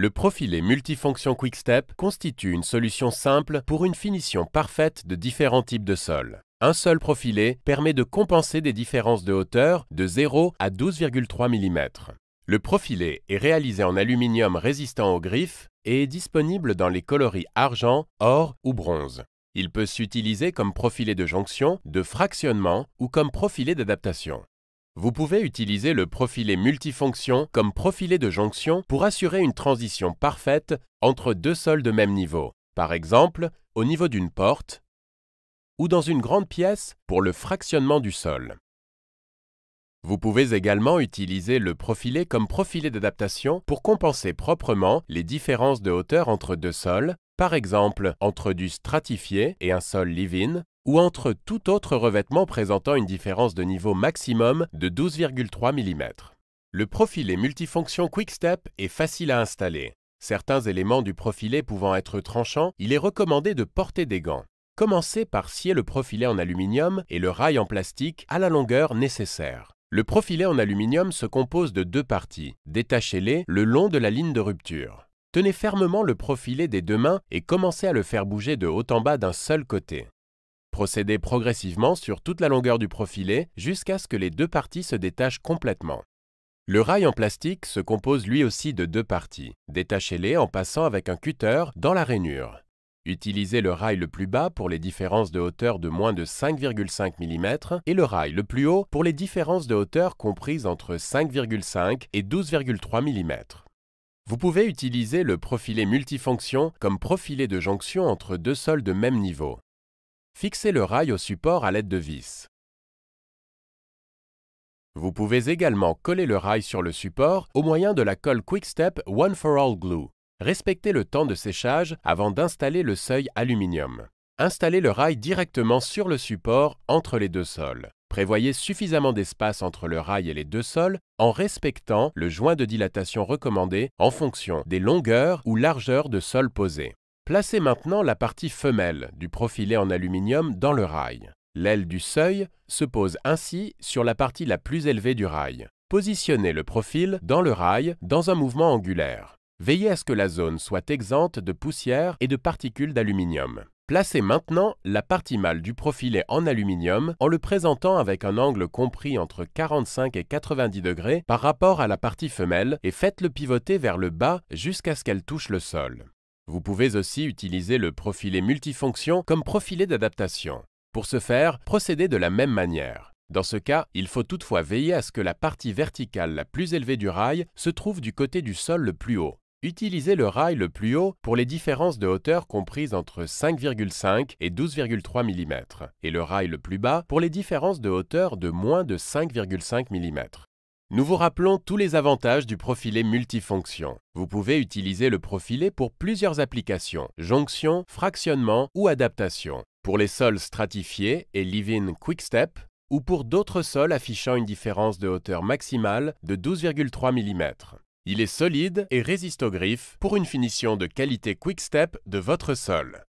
Le profilé multifonction Quickstep constitue une solution simple pour une finition parfaite de différents types de sols. Un seul profilé permet de compenser des différences de hauteur de 0 à 12,3 mm. Le profilé est réalisé en aluminium résistant aux griffes et est disponible dans les coloris argent, or ou bronze. Il peut s'utiliser comme profilé de jonction, de fractionnement ou comme profilé d'adaptation. Vous pouvez utiliser le profilé multifonction comme profilé de jonction pour assurer une transition parfaite entre deux sols de même niveau, par exemple au niveau d'une porte ou dans une grande pièce pour le fractionnement du sol. Vous pouvez également utiliser le profilé comme profilé d'adaptation pour compenser proprement les différences de hauteur entre deux sols, par exemple entre du stratifié et un sol living ou entre tout autre revêtement présentant une différence de niveau maximum de 12,3 mm. Le profilé multifonction QuickStep est facile à installer. Certains éléments du profilé pouvant être tranchants, il est recommandé de porter des gants. Commencez par scier le profilé en aluminium et le rail en plastique à la longueur nécessaire. Le profilé en aluminium se compose de deux parties. Détachez-les le long de la ligne de rupture. Tenez fermement le profilé des deux mains et commencez à le faire bouger de haut en bas d'un seul côté. Procédez progressivement sur toute la longueur du profilé jusqu'à ce que les deux parties se détachent complètement. Le rail en plastique se compose lui aussi de deux parties. Détachez-les en passant avec un cutter dans la rainure. Utilisez le rail le plus bas pour les différences de hauteur de moins de 5,5 mm et le rail le plus haut pour les différences de hauteur comprises entre 5,5 et 12,3 mm. Vous pouvez utiliser le profilé multifonction comme profilé de jonction entre deux sols de même niveau. Fixez le rail au support à l'aide de vis. Vous pouvez également coller le rail sur le support au moyen de la colle Quick Step One for All Glue. Respectez le temps de séchage avant d'installer le seuil aluminium. Installez le rail directement sur le support entre les deux sols. Prévoyez suffisamment d'espace entre le rail et les deux sols en respectant le joint de dilatation recommandé en fonction des longueurs ou largeurs de sol posés. Placez maintenant la partie femelle du profilé en aluminium dans le rail. L'aile du seuil se pose ainsi sur la partie la plus élevée du rail. Positionnez le profil dans le rail dans un mouvement angulaire. Veillez à ce que la zone soit exempte de poussière et de particules d'aluminium. Placez maintenant la partie mâle du profilé en aluminium en le présentant avec un angle compris entre 45 et 90 degrés par rapport à la partie femelle et faites-le pivoter vers le bas jusqu'à ce qu'elle touche le sol. Vous pouvez aussi utiliser le profilé multifonction comme profilé d'adaptation. Pour ce faire, procédez de la même manière. Dans ce cas, il faut toutefois veiller à ce que la partie verticale la plus élevée du rail se trouve du côté du sol le plus haut. Utilisez le rail le plus haut pour les différences de hauteur comprises entre 5,5 et 12,3 mm, et le rail le plus bas pour les différences de hauteur de moins de 5,5 mm. Nous vous rappelons tous les avantages du profilé multifonction. Vous pouvez utiliser le profilé pour plusieurs applications, jonction, fractionnement ou adaptation, pour les sols stratifiés et Live-in Quick ou pour d'autres sols affichant une différence de hauteur maximale de 12,3 mm. Il est solide et résiste aux griffes pour une finition de qualité Quickstep de votre sol.